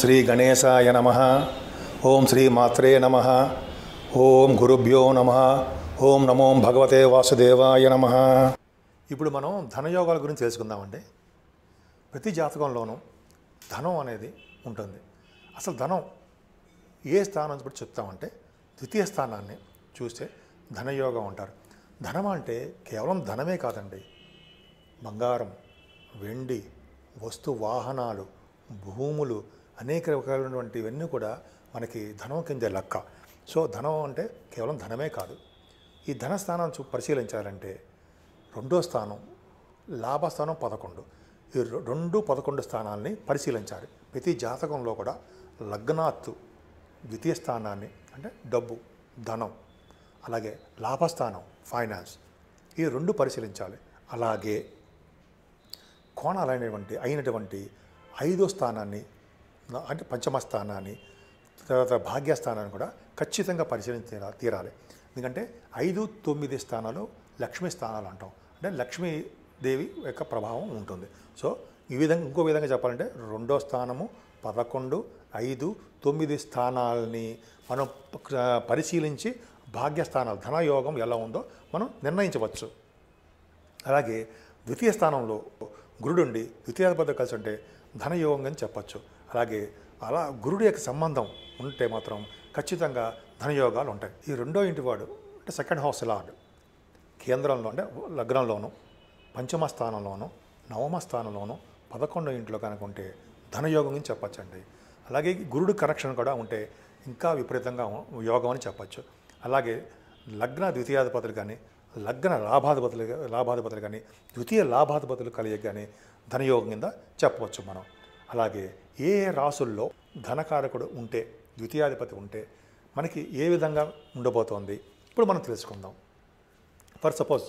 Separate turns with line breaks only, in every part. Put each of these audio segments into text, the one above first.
శ్రీ గణేశాయ నమ ఓం శ్రీ మాత్రే నమ ఓం గురుభ్యో నమ ఓం నమో భగవతే వాసుదేవాయ నమ ఇప్పుడు మనం ధనయోగాల గురించి తెలుసుకుందామండి ప్రతి జాతకంలోనూ ధనం అనేది ఉంటుంది అసలు ధనం ఏ స్థానం బట్టి చెప్తామంటే ద్వితీయ స్థానాన్ని చూస్తే ధనయోగం అంటారు ధనం అంటే కేవలం ధనమే కాదండి బంగారం వెండి వస్తు వాహనాలు భూములు అనేక రకాలైనటువంటివన్నీ కూడా మనకి ధనం కింద లక్క సో ధనం అంటే కేవలం ధనమే కాదు ఈ ధన పరిశీలించాలంటే రెండో స్థానం లాభస్థానం పదకొండు ఈ రెండు పదకొండు స్థానాలని పరిశీలించాలి ప్రతి జాతకంలో కూడా లగ్నాత్తు ద్వితీయ స్థానాన్ని అంటే డబ్బు ధనం అలాగే లాభస్థానం ఫైనాన్స్ ఈ రెండు పరిశీలించాలి అలాగే కోణాలైనటువంటి అయినటువంటి ఐదో స్థానాన్ని అంటే పంచమ స్థానాన్ని తర్వాత భాగ్యస్థానాన్ని కూడా ఖచ్చితంగా పరిశీలించి తీరా తీరాలి ఎందుకంటే ఐదు తొమ్మిది స్థానాలు లక్ష్మీ స్థానాలు అంటాం అంటే లక్ష్మీదేవి యొక్క ప్రభావం ఉంటుంది సో ఈ విధంగా ఇంకో విధంగా చెప్పాలంటే రెండో స్థానము పదకొండు ఐదు తొమ్మిది స్థానాలని మనం పరిశీలించి భాగ్యస్థానాలు ధనయోగం ఎలా ఉందో మనం నిర్ణయించవచ్చు అలాగే ద్వితీయ స్థానంలో గురుడుండి ద్వితీయాధిపతి కలిసి ఉంటే ధనయోగం అని చెప్పచ్చు అలాగే అలా గురుడు యొక్క సంబంధం ఉంటే మాత్రం ఖచ్చితంగా ధనయోగాలు ఉంటాయి ఈ రెండో ఇంటి వాడు అంటే సెకండ్ హౌస్ లార్డ్ కేంద్రంలో అంటే లగ్నంలోను పంచమ స్థానంలోను నవమ స్థానంలోను పదకొండో ఇంట్లో కనుక ఉంటే ధనయోగం అని చెప్పచ్చండి అలాగే గురుడు కనెక్షన్ కూడా ఉంటే ఇంకా విపరీతంగా యోగం అని చెప్పచ్చు అలాగే లగ్న ద్వితీయాధిపతులు కానీ లగ్న లాభాధిపతులు లాభాధిపతులు కానీ ద్వితీయ లాభాధిపతులు కలిగే కానీ ధనయోగం కింద చెప్పవచ్చు మనం అలాగే ఏ ఏ రాసుల్లో ధనకారకుడు ఉంటే ద్వితీయాధిపతి ఉంటే మనకి ఏ విధంగా ఉండబోతోంది ఇప్పుడు మనం తెలుసుకుందాం ఫర్ సపోజ్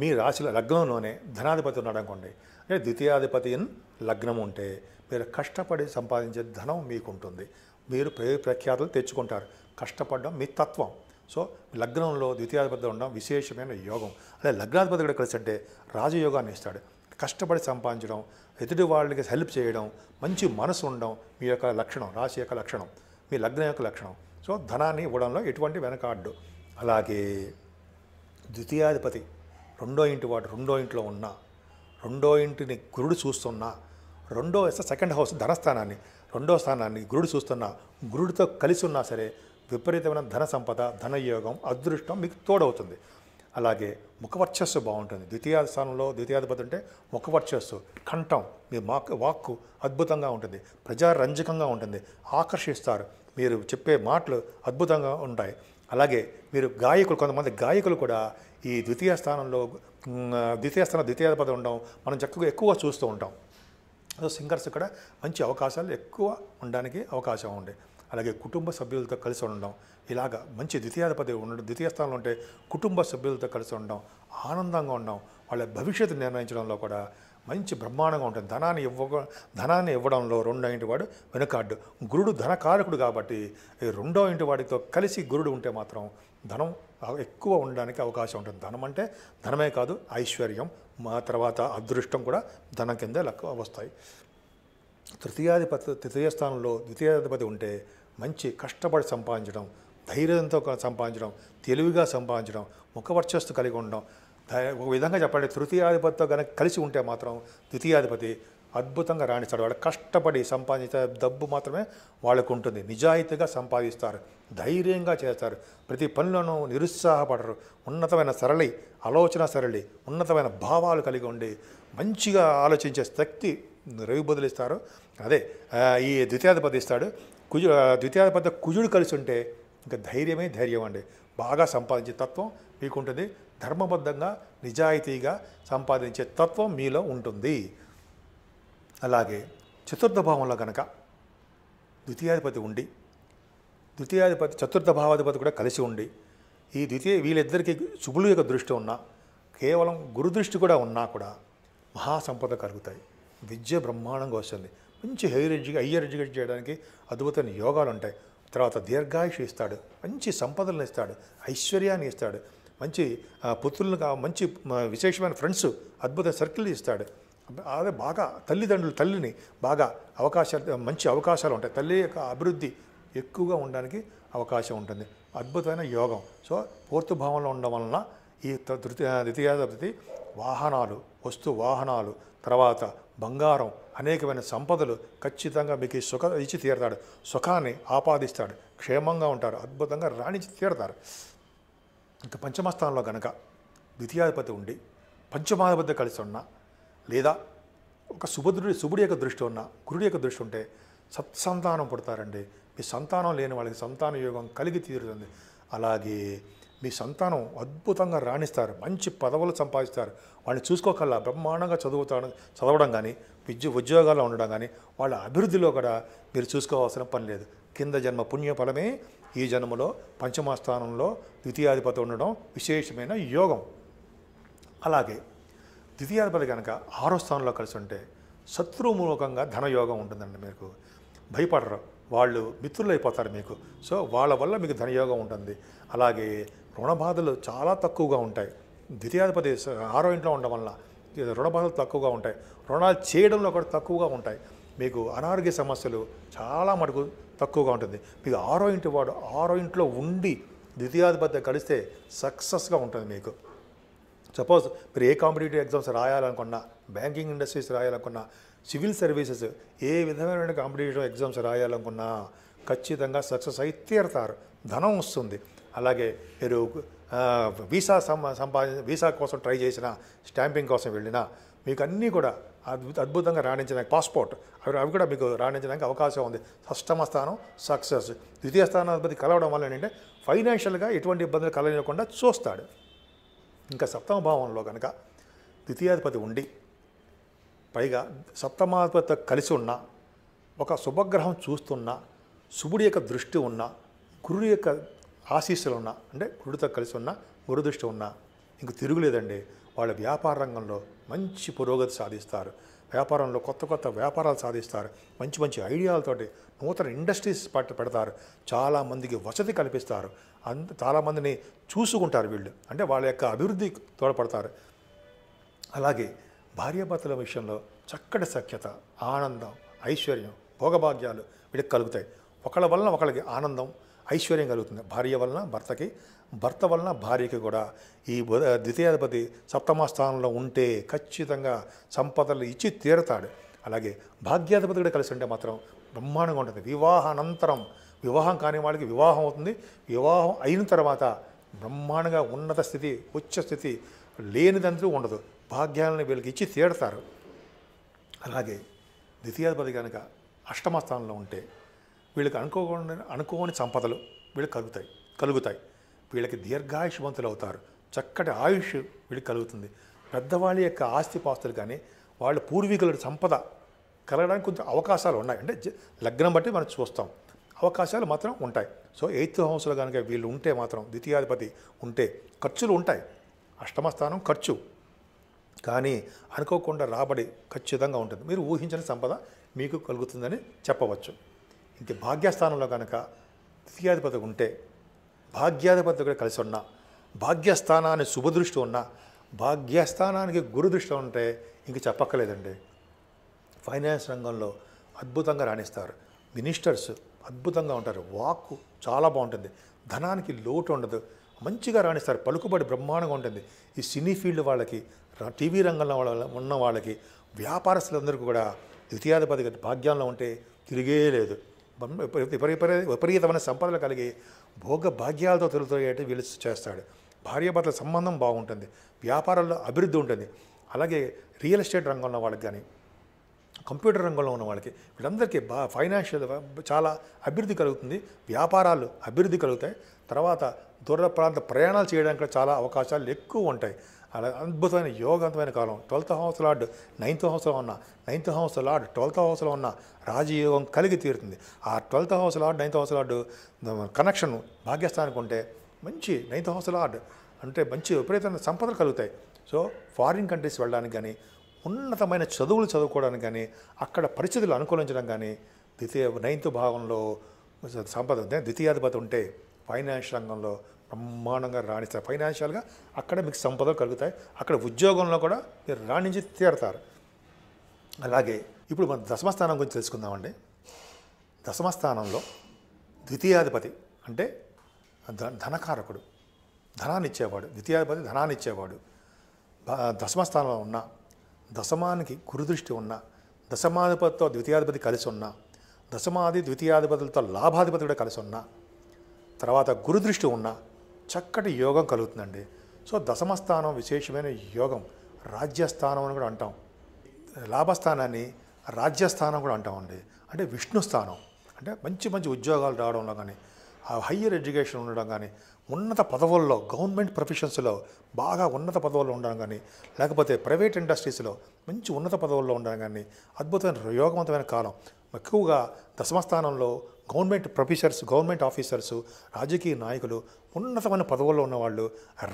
మీ రాశిలో లగ్నంలోనే ధనాధిపతి ఉన్నాడు అనుకోండి అంటే ద్వితీయాధిపతి ఇన్ లగ్నం ఉంటే మీరు కష్టపడి సంపాదించే ధనం మీకు ఉంటుంది మీరు పేరు ప్రఖ్యాతులు తెచ్చుకుంటారు కష్టపడడం మీ తత్వం సో లగ్నంలో ద్వితీయాధిపతి ఉండడం విశేషమైన యోగం అదే లగ్నాధిపతి కూడా కలిసి అంటే రాజయోగాన్ని ఇస్తాడు కష్టపడి సంపాదించడం ఎదుటి వాళ్ళకి హెల్ప్ చేయడం మంచి మనసు ఉండడం మీ యొక్క లక్షణం రాశి యొక్క లక్షణం మీ లగ్నం యొక్క లక్షణం సో ధనాన్ని ఇవ్వడంలో ఎటువంటి వెనకాడ్డు అలాగే ద్వితీయాధిపతి రెండో ఇంటి వాడు రెండో ఇంట్లో ఉన్న రెండో ఇంటిని గురుడు చూస్తున్నా రెండో సెకండ్ హౌస్ ధనస్థానాన్ని రెండో స్థానాన్ని గురుడు చూస్తున్నా గురుడితో కలిసి ఉన్నా సరే విపరీతమైన ధన సంపద ధనయోగం అదృష్టం మీకు తోడవుతుంది అలాగే ముఖవర్చస్సు బాగుంటుంది ద్వితీయ స్థానంలో ద్వితీయాధిపతి అంటే ముఖవర్చస్సు కంఠం మీ మాకు వాక్కు అద్భుతంగా ఉంటుంది ప్రజారంజకంగా ఉంటుంది ఆకర్షిస్తారు మీరు చెప్పే మాటలు అద్భుతంగా ఉంటాయి అలాగే మీరు గాయకులు కొంతమంది గాయకులు కూడా ఈ ద్వితీయ స్థానంలో ద్వితీయ స్థానం ద్వితీయాధిపతి ఉండడం మనం చక్కగా ఎక్కువ చూస్తూ ఉంటాం సో సింగర్స్ కూడా మంచి అవకాశాలు ఎక్కువ ఉండడానికి అవకాశం ఉంది అలాగే కుటుంబ సభ్యులతో కలిసి ఉండడం ఇలాగ మంచి ద్వితీయాధిపతి ఉండడం ద్వితీయ స్థానంలో ఉంటే కుటుంబ సభ్యులతో కలిసి ఉండడం ఆనందంగా ఉండడం వాళ్ళ భవిష్యత్తు నిర్ణయించడంలో కూడా మంచి బ్రహ్మాండంగా ఉంటుంది ధనాన్ని ఇవ్వ ధనాన్ని ఇవ్వడంలో రెండో ఇంటి వాడు వెనుకాడు గురుడు ధనకారకుడు కాబట్టి రెండో ఇంటి వాడితో కలిసి గురుడు ఉంటే మాత్రం ధనం ఎక్కువ ఉండడానికి అవకాశం ఉంటుంది ధనం అంటే ధనమే కాదు ఐశ్వర్యం మా తర్వాత అదృష్టం కూడా ధనం కింద లెక్క వస్తాయి తృతీయాధిపతి తృతీయ స్థానంలో ద్వితీయాధిపతి ఉంటే మంచి కష్టపడి సంపాదించడం ధైర్యంతో సంపాదించడం తెలివిగా సంపాదించడం ముఖవర్చస్సు కలిగి ఉండడం ఒక విధంగా చెప్పాలి తృతీయాధిపతితో కనుక కలిసి ఉంటే మాత్రం ద్వితీయాధిపతి అద్భుతంగా రాణిస్తాడు వాళ్ళు కష్టపడి సంపాదించే డబ్బు మాత్రమే వాళ్ళకు ఉంటుంది నిజాయితీగా సంపాదిస్తారు ధైర్యంగా చేస్తారు ప్రతి పనులను నిరుత్సాహపడరు ఉన్నతమైన సరళి ఆలోచన సరళి ఉన్నతమైన భావాలు కలిగి ఉండి మంచిగా ఆలోచించే శక్తి రవిబదులిస్తారు అదే ఈ ద్వితీయాధిపతి ఇస్తాడు కుజు ద్వితీయాధిపతి కుజుడు కలిసి ఉంటే ఇంకా ధైర్యమే ధైర్యం అండి బాగా సంపాదించే తత్వం మీకుంటుంది ధర్మబద్ధంగా నిజాయితీగా సంపాదించే తత్వం మీలో ఉంటుంది అలాగే చతుర్థ భావంలో కనుక ద్వితీయాధిపతి ఉండి ద్వితీయాధిపతి చతుర్థ భావాధిపతి కూడా కలిసి ఉండి ఈ ద్వితీయ వీళ్ళిద్దరికీ శుభులు యొక్క దృష్టి ఉన్నా కేవలం గురుదృష్టి కూడా ఉన్నా కూడా మహాసంపద కలుగుతాయి విద్య బ్రహ్మాండంగా వస్తుంది మంచి హైయర్ ఎడ్యుకే హయ్యర్ ఎడ్యుకేట్ చేయడానికి అద్భుతమైన యోగాలు ఉంటాయి తర్వాత దీర్ఘాయుషు ఇస్తాడు మంచి సంపదలను ఇస్తాడు ఐశ్వర్యాన్ని ఇస్తాడు మంచి పుత్రులను మంచి విశేషమైన ఫ్రెండ్స్ అద్భుత సర్కిల్ ఇస్తాడు అదే బాగా తల్లిదండ్రులు తల్లిని బాగా అవకాశాలు మంచి అవకాశాలు ఉంటాయి తల్లి యొక్క అభివృద్ధి ఎక్కువగా ఉండడానికి అవకాశం ఉంటుంది అద్భుతమైన యోగం సో పూర్తి భావంలో ఉండడం వలన ఈ తృతీయ ద్వితీయాధిపతి వాహనాలు వస్తు వాహనాలు తర్వాత బంగారం అనేకమైన సంపదలు ఖచ్చితంగా మీకు సుఖ ఇచ్చి తీరతాడు సుఖాన్ని ఆపాదిస్తాడు క్షేమంగా ఉంటారు అద్భుతంగా రాణించి తీరతారు ఇంకా పంచమస్థానంలో గనక ద్వితీయాధిపతి ఉండి పంచమాధిపతి కలిసి ఉన్నా లేదా ఒక సుభద్రుడి శుభుడి యొక్క దృష్టి ఉన్న గురుడి యొక్క దృష్టి ఉంటే సత్సంతానం పుడతారండి మీ సంతానం లేని వాళ్ళకి సంతాన యోగం కలిగి తీరుతుంది అలాగే మీ సంతానం అద్భుతంగా రాణిస్తారు మంచి పదవులు సంపాదిస్తారు వాళ్ళని చూసుకోకల్లా బ్రహ్మాండంగా చదువుతాడు చదవడం కానీ విద్య ఉద్యోగాల్లో ఉండడం కానీ వాళ్ళ అభివృద్ధిలో కూడా మీరు చూసుకోవాల్సిన పని లేదు కింద జన్మ పుణ్యఫలమే ఈ జన్మలో పంచమ స్థానంలో ద్వితీయాధిపతి ఉండడం విశేషమైన యోగం అలాగే ద్వితీయాధిపతి కనుక ఆరో స్థానంలో కలిసి ఉంటే శత్రుమూలకంగా ధనయోగం ఉంటుందండి మీకు భయపడరు వాళ్ళు మిత్రులైపోతారు మీకు సో వాళ్ళ వల్ల మీకు ధనయోగం ఉంటుంది అలాగే రుణబాధలు చాలా తక్కువగా ఉంటాయి ద్వితీయాధిపతి ఆరో ఇంట్లో ఉండడం వల్ల రుణబాధలు తక్కువగా ఉంటాయి రుణాలు చేయడంలో కూడా తక్కువగా ఉంటాయి మీకు అనారోగ్య సమస్యలు చాలా మటుకు తక్కువగా ఉంటుంది మీకు ఆరో ఇంటి వాడు ఆరో ఇంట్లో ఉండి ద్వితీయాధిపత్యం కలిస్తే సక్సెస్గా ఉంటుంది మీకు సపోజ్ మీరు ఏ కాంపిటేటివ్ ఎగ్జామ్స్ రాయాలనుకున్నా బ్యాంకింగ్ ఇండస్ట్రీస్ రాయాలనుకున్నా సివిల్ సర్వీసెస్ ఏ విధమైన కాంపిటేటివ్ ఎగ్జామ్స్ రాయాలనుకున్నా ఖచ్చితంగా సక్సెస్ అయి తీరతారు ధనం వస్తుంది అలాగే మీరు వీసా సంపాదించిన వీసా కోసం ట్రై చేసిన స్టాంపింగ్ కోసం వెళ్ళినా మీకు అన్నీ కూడా అద్భుతంగా రాణించడానికి పాస్పోర్ట్ అవి అవి కూడా మీకు రాణించడానికి అవకాశం ఉంది షష్టమ స్థానం సక్సెస్ ద్వితీయ స్థానాధిపతి కలవడం వల్ల ఏంటంటే ఫైనాన్షియల్గా ఎటువంటి ఇబ్బందులు కలగకుండా చూస్తాడు ఇంకా సప్తమ భావంలో కనుక ద్వితీయాధిపతి ఉండి పైగా సప్తమాధిపతితో కలిసి ఉన్న ఒక శుభగ్రహం చూస్తున్న శుభుడి యొక్క దృష్టి ఉన్న గురుడు యొక్క ఆశీస్సులు ఉన్నా అంటే గురుడితో కలిసి ఉన్న గురుదృష్టి ఉన్నా ఇంక తిరుగులేదండి వాళ్ళ వ్యాపార రంగంలో మంచి పురోగతి సాధిస్తారు వ్యాపారంలో కొత్త కొత్త వ్యాపారాలు సాధిస్తారు మంచి మంచి ఐడియాలతోటి నూతన ఇండస్ట్రీస్ పట్టు పెడతారు చాలామందికి వసతి కల్పిస్తారు అంత చాలామందిని చూసుకుంటారు వీళ్ళు అంటే వాళ్ళ యొక్క అభివృద్ధి తోడ్పడతారు అలాగే భార్యాభర్తల విషయంలో చక్కటి సఖ్యత ఆనందం ఐశ్వర్యం భోగభాగ్యాలు వీళ్ళకి కలుగుతాయి ఒకళ్ళ వలన ఒకళ్ళకి ఆనందం ఐశ్వర్యం కలుగుతుంది భార్య వలన భర్తకి భర్త వలన భార్యకి కూడా ఈ ద్వితీయాధిపతి సప్తమ స్థానంలో ఉంటే ఖచ్చితంగా సంపదలు ఇచ్చి తీరతాడు అలాగే భాగ్యాధిపతి కూడా కలిసి ఉంటే మాత్రం బ్రహ్మాండంగా ఉంటుంది వివాహానంతరం వివాహం కాని వాళ్ళకి వివాహం అవుతుంది వివాహం అయిన తర్వాత బ్రహ్మాండంగా ఉన్నత స్థితి ఉచ్చ స్థితి లేనిదంతా ఉండదు భాగ్యాలను వీళ్ళకి ఇచ్చి తీరతారు అలాగే ద్వితీయాధిపతి కనుక అష్టమ స్థానంలో ఉంటే వీళ్ళకి అనుకోకుండా అనుకోని సంపదలు వీళ్ళకి కలుగుతాయి కలుగుతాయి వీళ్ళకి దీర్ఘాయుషవంతులు అవుతారు చక్కటి ఆయుష్ వీళ్ళకి కలుగుతుంది పెద్దవాళ్ళ యొక్క ఆస్తి పాస్తులు కానీ వాళ్ళ పూర్వీకుల సంపద కలగడానికి కొంచెం అవకాశాలు ఉన్నాయి అంటే లగ్నం బట్టి మనం చూస్తాం అవకాశాలు మాత్రం ఉంటాయి సో ఎయిత్ హౌస్లో కనుక వీళ్ళు ఉంటే మాత్రం ద్వితీయాధిపతి ఉంటే ఖర్చులు ఉంటాయి అష్టమస్థానం ఖర్చు కానీ అనుకోకుండా రాబడి ఖచ్చితంగా ఉంటుంది మీరు ఊహించిన సంపద మీకు కలుగుతుందని చెప్పవచ్చు ఇది భాగ్యస్థానంలో కనుక ద్వితీయాధిపతి ఉంటే భాగ్యాధిపతి కూడా కలిసి ఉన్న భాగ్యస్థానాన్ని శుభదృష్టి ఉన్న భాగ్యస్థానానికి గురుదృష్టి ఉంటే ఇంక చెప్పక్కలేదండి ఫైనాన్స్ రంగంలో అద్భుతంగా రాణిస్తారు మినిస్టర్స్ అద్భుతంగా ఉంటారు వాక్ చాలా బాగుంటుంది ధనానికి లోటు ఉండదు మంచిగా రాణిస్తారు పలుకుబడి బ్రహ్మాండంగా ఉంటుంది ఈ సినీ ఫీల్డ్ వాళ్ళకి టీవీ రంగంలో వాళ్ళ ఉన్న వాళ్ళకి వ్యాపారస్తులందరికీ కూడా ద్వితీయాధిపతి భాగ్యంలో ఉంటే తిరిగే లేదు విపరీత విపరీతమైన సంపదలు కలిగి భోగ భాగ్యాలతో తిరుగుతాయి వీళ్ళు చేస్తాడు భార్యాభర్తల సంబంధం బాగుంటుంది వ్యాపారాల్లో అభివృద్ధి ఉంటుంది అలాగే రియల్ ఎస్టేట్ రంగంలో ఉన్న వాళ్ళకి కానీ కంప్యూటర్ రంగంలో ఉన్న వాళ్ళకి వీళ్ళందరికీ బా ఫైనాన్షియల్ చాలా అభివృద్ధి కలుగుతుంది వ్యాపారాలు అభివృద్ధి కలుగుతాయి తర్వాత దూర ప్రాంత ప్రయాణాలు చేయడానికి చాలా అవకాశాలు ఎక్కువ ఉంటాయి అలా అద్భుతమైన యోగవంతమైన కాలం ట్వెల్త్ హౌస్ లార్డ్ నైన్త్ హౌస్లో ఉన్న నైన్త్ హౌస్ లార్డ్ ట్వెల్త్ హౌస్లో ఉన్న రాజయోగం కలిగి తీరుతుంది ఆ twelfth house lord ninth house lord connection భాగ్యస్థానికి ఉంటే మంచి నైన్త్ హౌస్ లార్డ్ అంటే మంచి విపరీతమైన సంపదలు కలుగుతాయి సో ఫారిన్ కంట్రీస్ వెళ్ళడానికి కానీ ఉన్నతమైన చదువులు చదువుకోవడానికి కానీ అక్కడ పరిస్థితులు అనుకూలించడం కానీ ద్వితీయ నైన్త్ భాగంలో సంపద ద్వితీయాధిపతి ఉంటే ఫైనాన్షియల్ రంగంలో బ్రహ్మాండంగా రాణిస్తారు ఫైనాన్షియల్గా అక్కడ మీకు సంపద కలుగుతాయి అక్కడ ఉద్యోగంలో కూడా మీరు రాణించి తీరతారు అలాగే ఇప్పుడు మనం దశమస్థానం గురించి తెలుసుకుందామండి దశమస్థానంలో ద్వితీయాధిపతి అంటే ధనకారకుడు ధనాన్ని ఇచ్చేవాడు ద్వితీయాధిపతి ధనాన్ని ఇచ్చేవాడు దశమస్థానంలో ఉన్న దశమానికి గురుదృష్టి ఉన్న దశమాధిపతితో ద్వితీయాధిపతి కలిసి ఉన్న దశమాది ద్వితీయాధిపతులతో లాభాధిపతి కూడా కలిసి ఉన్నా తర్వాత గురుదృష్టి ఉన్న చక్కటి యోగం కలుగుతుందండి సో దశమస్థానం విశేషమైన యోగం రాజ్యస్థానం అని కూడా అంటాం లాభస్థానాన్ని రాజ్యస్థానం కూడా అంటామండి అంటే విష్ణు స్థానం అంటే మంచి మంచి ఉద్యోగాలు రావడంలో కానీ ఆ హయ్యర్ ఎడ్యుకేషన్ ఉండడం కానీ ఉన్నత పదవుల్లో గవర్నమెంట్ ప్రొఫెషన్స్లో బాగా ఉన్నత పదవుల్లో ఉండడం కానీ లేకపోతే ప్రైవేట్ ఇండస్ట్రీస్లో మంచి ఉన్నత పదవుల్లో ఉండడం కానీ అద్భుతమైన యోగవంతమైన కాలం ఎక్కువగా దశమస్థానంలో గవర్నమెంట్ ప్రొఫెసర్స్ గవర్నమెంట్ ఆఫీసర్స్ రాజకీయ నాయకులు ఉన్నతమైన పదవుల్లో ఉన్నవాళ్ళు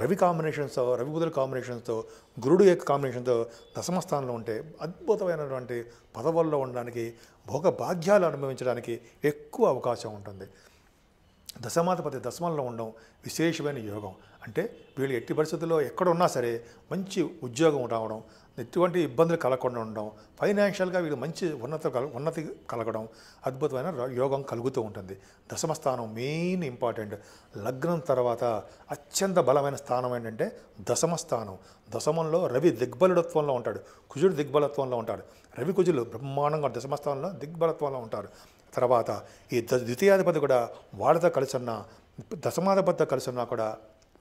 రవి కాంబినేషన్స్తో రవి బుధుల కాంబినేషన్స్తో గురుడు యొక్క కాంబినేషన్తో దశమ స్థానంలో ఉంటే అద్భుతమైనటువంటి పదవుల్లో ఉండడానికి భోగ భాగ్యాలు అనుభవించడానికి ఎక్కువ అవకాశం ఉంటుంది దశమాధిపతి దశమంలో ఉండడం విశేషమైన యోగం అంటే వీళ్ళు ఎట్టి పరిస్థితుల్లో ఎక్కడ ఉన్నా సరే మంచి ఉద్యోగం రావడం ఎటువంటి ఇబ్బందులు కలగకుండా ఉండడం ఫైనాన్షియల్గా వీళ్ళు మంచి ఉన్నత కల ఉన్నతి కలగడం అద్భుతమైన యోగం కలుగుతూ ఉంటుంది దశమ స్థానం మెయిన్ ఇంపార్టెంట్ లగ్నం తర్వాత అత్యంత బలమైన స్థానం ఏంటంటే దశమ స్థానం దశమంలో రవి దిగ్బలుడత్వంలో ఉంటాడు కుజుడు దిగ్బలత్వంలో ఉంటాడు రవి కుజులు బ్రహ్మాండంగా దశమస్థానంలో దిగ్బలత్వంలో ఉంటారు తర్వాత ఈ ద్వితీయాధిపతి కూడా వాళ్ళతో కలిసి ఉన్న దశమాధిపతితో కలిసి ఉన్నా కూడా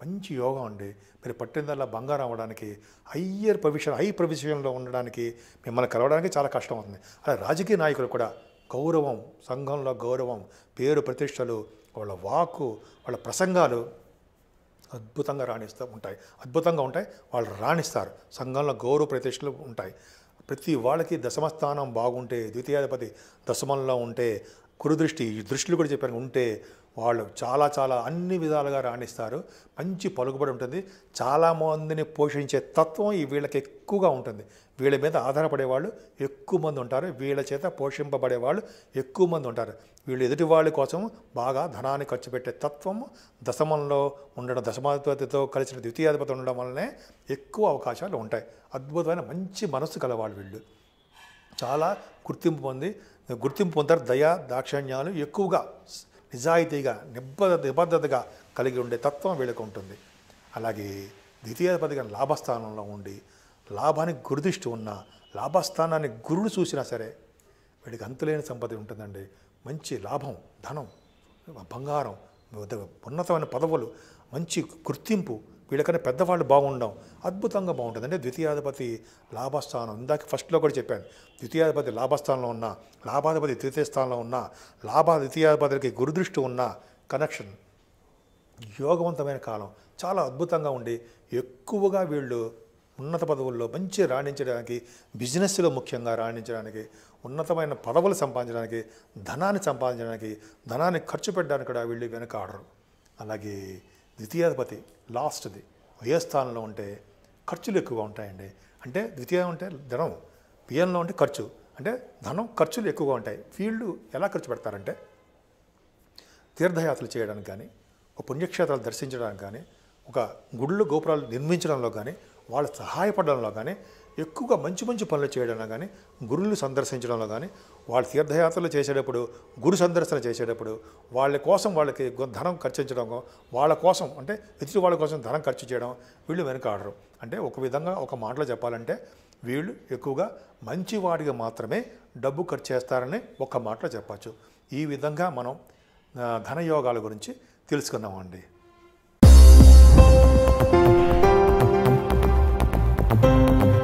మంచి యోగా అండి మీరు పట్టిందల్లా బంగారం అవ్వడానికి హయ్యర్ ప్రొఫెషన్ హై ప్రొఫెషన్లో ఉండడానికి మిమ్మల్ని కలవడానికి చాలా కష్టం అవుతుంది అలా రాజకీయ నాయకులు కూడా గౌరవం సంఘంలో గౌరవం పేరు ప్రతిష్టలు వాళ్ళ వాకు వాళ్ళ ప్రసంగాలు అద్భుతంగా రాణిస్తూ ఉంటాయి అద్భుతంగా ఉంటాయి వాళ్ళు రాణిస్తారు సంఘంలో గౌరవ ప్రతిష్టలు ఉంటాయి ప్రతి వాళ్ళకి దశమస్థానం బాగుంటే ద్వితీయాధిపతి దశమంలో ఉంటే కురుదృష్టి ఈ దృష్టిలో కూడా చెప్పాను ఉంటే వాళ్ళు చాలా చాలా అన్ని విధాలుగా రాణిస్తారు మంచి పలుకుబడి ఉంటుంది చాలామందిని పోషించే తత్వం ఈ వీళ్ళకి ఎక్కువగా ఉంటుంది వీళ్ళ మీద ఆధారపడే వాళ్ళు ఎక్కువ మంది ఉంటారు వీళ్ళ చేత పోషింపబడే వాళ్ళు ఎక్కువ మంది ఉంటారు వీళ్ళు ఎదుటి వాళ్ళ కోసం బాగా ధనాన్ని ఖర్చు పెట్టే తత్వం దశమంలో ఉండడం దశమాధిపతితో కలిసిన ద్వితీయాధిపతి ఉండడం వల్లనే ఎక్కువ అవకాశాలు ఉంటాయి అద్భుతమైన మంచి మనసు కలవాళ్ళు వీళ్ళు చాలా గుర్తింపు పొంది గుర్తింపు పొందారు దయ దాక్షణ్యాలు ఎక్కువగా నిజాయితీగా నిబద్ధ నిబద్ధతగా కలిగి ఉండే తత్వం వీళ్ళకు ఉంటుంది అలాగే ద్వితీయ పదిగా లాభస్థానంలో ఉండి లాభానికి గురుదిష్టి ఉన్న లాభస్థానాన్ని గురుడు చూసినా సరే వీడికి అంతులేని సంపద ఉంటుందండి మంచి లాభం ధనం బంగారం ఉన్నతమైన పదవులు మంచి గుర్తింపు వీళ్ళకన్నా పెద్దవాళ్ళు బాగుండడం అద్భుతంగా బాగుంటుంది అంటే ద్వితీయాధిపతి లాభస్థానం ఇందాక ఫస్ట్లో కూడా చెప్పాను ద్వితీయాధిపతి లాభస్థానంలో ఉన్న లాభాధిపతి తృతీయ స్థానంలో ఉన్న లాభ ద్వితీయాధిపతికి గురుదృష్టి ఉన్న కనెక్షన్ యోగవంతమైన కాలం చాలా అద్భుతంగా ఉండి ఎక్కువగా వీళ్ళు ఉన్నత పదవుల్లో మంచి రాణించడానికి బిజినెస్లో ముఖ్యంగా రాణించడానికి ఉన్నతమైన పదవులు సంపాదించడానికి ధనాన్ని సంపాదించడానికి ధనాన్ని ఖర్చు పెట్టడానికి కూడా వీళ్ళు వెనక ఆడరు అలాగే ద్వితీయాధిపతి లాస్ట్ది ఏ స్థానంలో ఉంటే ఖర్చులు ఎక్కువగా ఉంటాయండి అంటే ద్వితీయ అంటే ధనం పిఎంలో ఉంటే ఖర్చు అంటే ధనం ఖర్చులు ఎక్కువగా ఉంటాయి ఫీల్డ్ ఎలా ఖర్చు పెడతారంటే తీర్థయాత్రలు చేయడానికి కానీ ఒక పుణ్యక్షేత్రాలు దర్శించడానికి కానీ ఒక గుళ్ళు గోపురాలు నిర్మించడంలో కానీ వాళ్ళు సహాయపడడంలో కానీ ఎక్కువగా మంచి మంచి పనులు చేయడంలో కానీ గురువులు సందర్శించడంలో కానీ వాళ్ళు తీర్థయాత్రలు చేసేటప్పుడు గురు సందర్శన చేసేటప్పుడు వాళ్ళ కోసం వాళ్ళకి ధనం ఖర్చించడం వాళ్ళ కోసం అంటే ఎదుటి వాళ్ళ కోసం ధనం ఖర్చు చేయడం వీళ్ళు వెనుక ఆడరు అంటే ఒక విధంగా ఒక మాటలో చెప్పాలంటే వీళ్ళు ఎక్కువగా మంచి వాడిగా మాత్రమే డబ్బు ఖర్చు చేస్తారని ఒక మాటలో చెప్పచ్చు ఈ విధంగా మనం ధనయోగాల గురించి తెలుసుకున్నామండి thank you